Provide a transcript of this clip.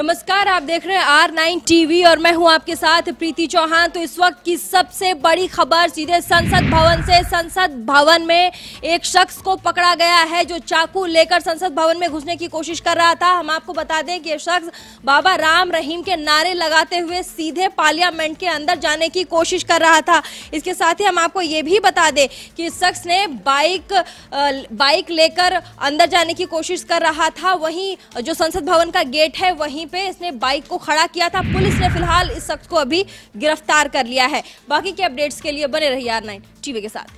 नमस्कार आप देख रहे हैं आर नाइन टीवी और मैं हूं आपके साथ प्रीति चौहान तो इस वक्त की सबसे बड़ी खबर सीधे संसद भवन से संसद भवन में एक शख्स को पकड़ा गया है जो चाकू लेकर संसद भवन में घुसने की कोशिश कर रहा था हम आपको बता दें कि यह शख्स बाबा राम रहीम के नारे लगाते हुए सीधे पार्लियामेंट के अंदर जाने की कोशिश कर रहा था इसके साथ ही हम आपको ये भी बता दें कि इस शख्स ने बाइक बाइक लेकर अंदर जाने की कोशिश कर रहा था वहीं जो संसद भवन का गेट है वहीं पे इसने बाइक को खड़ा किया था पुलिस ने फिलहाल इस शख्स को अभी गिरफ्तार कर लिया है बाकी के अपडेट्स के लिए बने रही आर नाइन टीवी के साथ